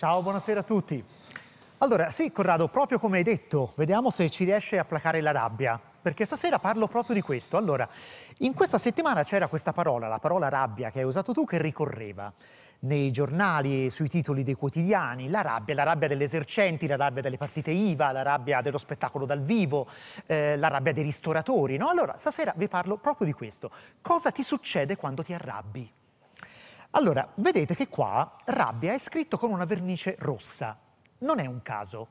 Ciao, buonasera a tutti. Allora, sì, Corrado, proprio come hai detto, vediamo se ci riesce a placare la rabbia, perché stasera parlo proprio di questo. Allora, in questa settimana c'era questa parola, la parola rabbia che hai usato tu, che ricorreva nei giornali, sui titoli dei quotidiani, la rabbia, la rabbia delle esercenti, la rabbia delle partite IVA, la rabbia dello spettacolo dal vivo, eh, la rabbia dei ristoratori, no? Allora, stasera vi parlo proprio di questo. Cosa ti succede quando ti arrabbi? Allora, vedete che qua rabbia è scritto con una vernice rossa. Non è un caso.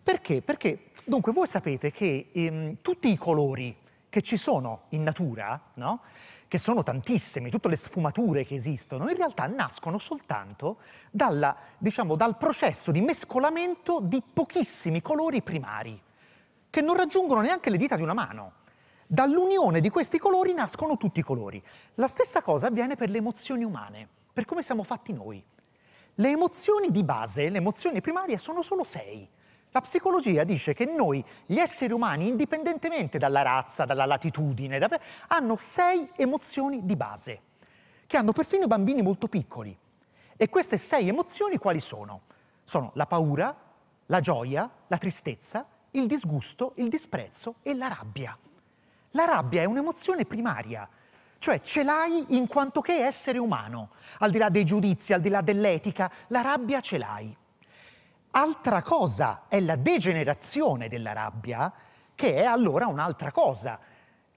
Perché? Perché, dunque, voi sapete che ehm, tutti i colori che ci sono in natura, no? che sono tantissimi, tutte le sfumature che esistono, in realtà nascono soltanto dalla, diciamo, dal processo di mescolamento di pochissimi colori primari, che non raggiungono neanche le dita di una mano. Dall'unione di questi colori nascono tutti i colori. La stessa cosa avviene per le emozioni umane, per come siamo fatti noi. Le emozioni di base, le emozioni primarie, sono solo sei. La psicologia dice che noi, gli esseri umani, indipendentemente dalla razza, dalla latitudine, da... hanno sei emozioni di base, che hanno perfino i bambini molto piccoli. E queste sei emozioni quali sono? Sono la paura, la gioia, la tristezza, il disgusto, il disprezzo e la rabbia. La rabbia è un'emozione primaria, cioè ce l'hai in quanto che essere umano, al di là dei giudizi, al di là dell'etica, la rabbia ce l'hai. Altra cosa è la degenerazione della rabbia, che è allora un'altra cosa,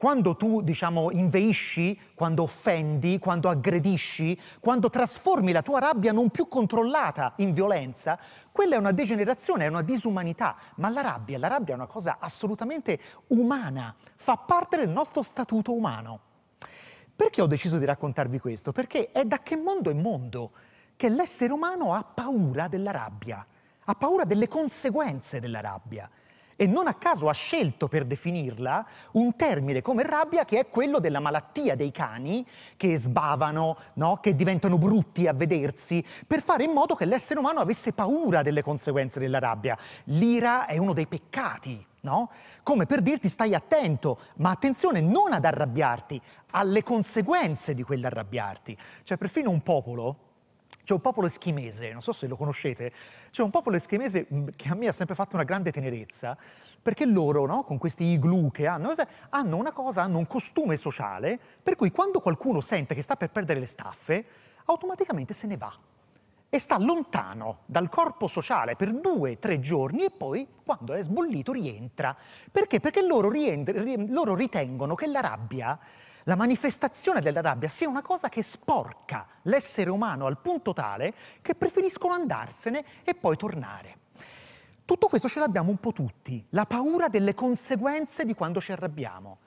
quando tu, diciamo, inveisci, quando offendi, quando aggredisci, quando trasformi la tua rabbia non più controllata in violenza, quella è una degenerazione, è una disumanità. Ma la rabbia, la rabbia è una cosa assolutamente umana, fa parte del nostro statuto umano. Perché ho deciso di raccontarvi questo? Perché è da che mondo è mondo che l'essere umano ha paura della rabbia, ha paura delle conseguenze della rabbia e non a caso ha scelto per definirla un termine come rabbia che è quello della malattia dei cani che sbavano, no? che diventano brutti a vedersi, per fare in modo che l'essere umano avesse paura delle conseguenze della rabbia. L'ira è uno dei peccati No? Come per dirti stai attento, ma attenzione non ad arrabbiarti, alle conseguenze di quell'arrabbiarti. Cioè perfino un popolo c'è un popolo eschimese, non so se lo conoscete, c'è un popolo eschimese mm, che a me ha sempre fatto una grande tenerezza, perché loro, no, con questi iglu che hanno, eh, hanno una cosa, hanno un costume sociale, per cui quando qualcuno sente che sta per perdere le staffe, automaticamente se ne va e sta lontano dal corpo sociale per due tre giorni e poi, quando è sbollito, rientra. Perché? Perché loro, rientri, loro ritengono che la rabbia la manifestazione della rabbia sia una cosa che sporca l'essere umano al punto tale che preferiscono andarsene e poi tornare. Tutto questo ce l'abbiamo un po' tutti, la paura delle conseguenze di quando ci arrabbiamo.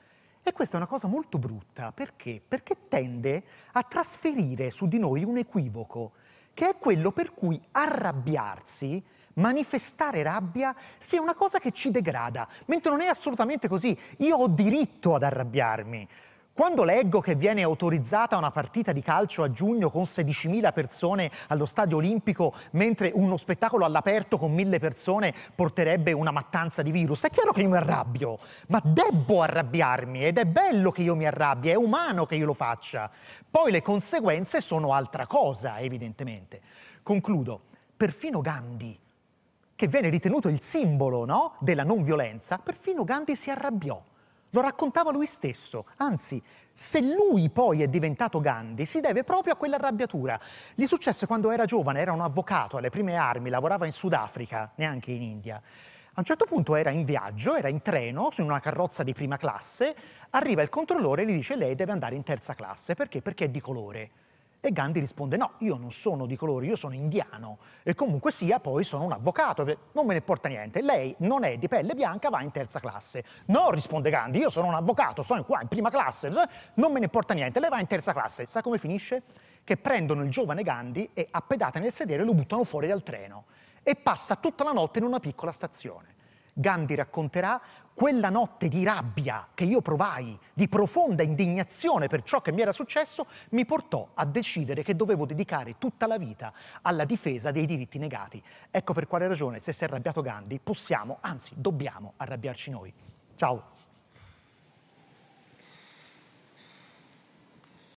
E questa è una cosa molto brutta, perché? Perché tende a trasferire su di noi un equivoco, che è quello per cui arrabbiarsi, manifestare rabbia, sia una cosa che ci degrada, mentre non è assolutamente così. Io ho diritto ad arrabbiarmi. Quando leggo che viene autorizzata una partita di calcio a giugno con 16.000 persone allo stadio olimpico, mentre uno spettacolo all'aperto con 1.000 persone porterebbe una mattanza di virus, è chiaro che io mi arrabbio, ma debbo arrabbiarmi ed è bello che io mi arrabbia, è umano che io lo faccia. Poi le conseguenze sono altra cosa, evidentemente. Concludo, perfino Gandhi, che viene ritenuto il simbolo no? della non violenza, perfino Gandhi si arrabbiò. Lo raccontava lui stesso, anzi, se lui poi è diventato Gandhi si deve proprio a quell'arrabbiatura. Gli successe quando era giovane, era un avvocato alle prime armi, lavorava in Sudafrica, neanche in India. A un certo punto era in viaggio, era in treno, su una carrozza di prima classe, arriva il controllore e gli dice lei deve andare in terza classe, perché? Perché è di colore. E Gandhi risponde no, io non sono di colore, io sono indiano e comunque sia poi sono un avvocato, non me ne importa niente, lei non è di pelle bianca, va in terza classe. No, risponde Gandhi, io sono un avvocato, sono qua in prima classe, non me ne importa niente, lei va in terza classe. Sa come finisce? Che prendono il giovane Gandhi e a pedate nel sedere lo buttano fuori dal treno e passa tutta la notte in una piccola stazione. Gandhi racconterà quella notte di rabbia che io provai, di profonda indignazione per ciò che mi era successo, mi portò a decidere che dovevo dedicare tutta la vita alla difesa dei diritti negati. Ecco per quale ragione, se si è arrabbiato Gandhi, possiamo, anzi dobbiamo arrabbiarci noi. Ciao!